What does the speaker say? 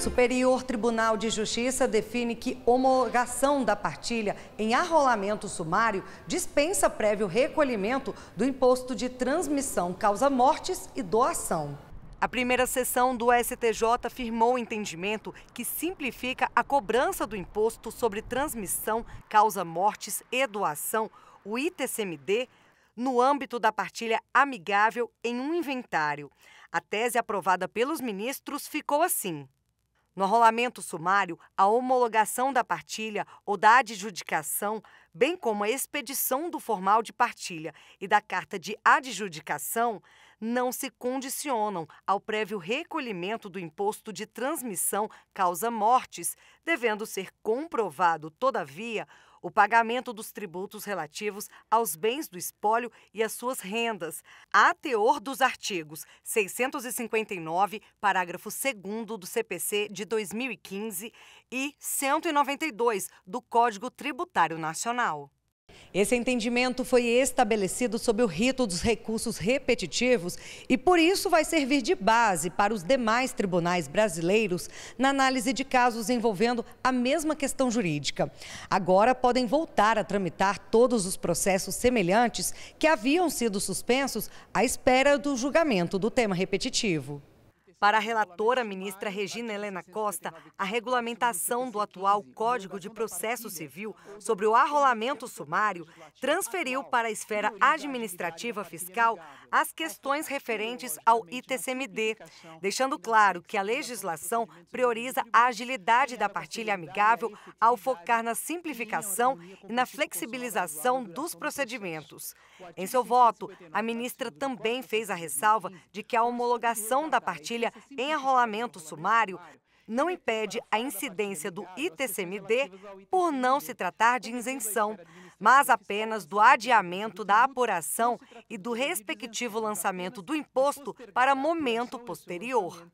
Superior Tribunal de Justiça define que homologação da partilha em arrolamento sumário dispensa prévio recolhimento do imposto de transmissão, causa-mortes e doação. A primeira sessão do STJ firmou o entendimento que simplifica a cobrança do imposto sobre transmissão, causa-mortes e doação, o ITCMD, no âmbito da partilha amigável em um inventário. A tese aprovada pelos ministros ficou assim. No rolamento sumário, a homologação da partilha ou da adjudicação, bem como a expedição do formal de partilha e da carta de adjudicação, não se condicionam ao prévio recolhimento do imposto de transmissão causa mortes, devendo ser comprovado, todavia, o pagamento dos tributos relativos aos bens do espólio e às suas rendas, a teor dos artigos 659, parágrafo 2 do CPC de 2015 e 192 do Código Tributário Nacional. Esse entendimento foi estabelecido sob o rito dos recursos repetitivos e, por isso, vai servir de base para os demais tribunais brasileiros na análise de casos envolvendo a mesma questão jurídica. Agora podem voltar a tramitar todos os processos semelhantes que haviam sido suspensos à espera do julgamento do tema repetitivo. Para a relatora ministra Regina Helena Costa, a regulamentação do atual Código de Processo Civil sobre o arrolamento sumário transferiu para a esfera administrativa fiscal as questões referentes ao ITCMD, deixando claro que a legislação prioriza a agilidade da partilha amigável ao focar na simplificação e na flexibilização dos procedimentos. Em seu voto, a ministra também fez a ressalva de que a homologação da partilha em arrolamento sumário, não impede a incidência do ITCMD por não se tratar de isenção, mas apenas do adiamento da apuração e do respectivo lançamento do imposto para momento posterior.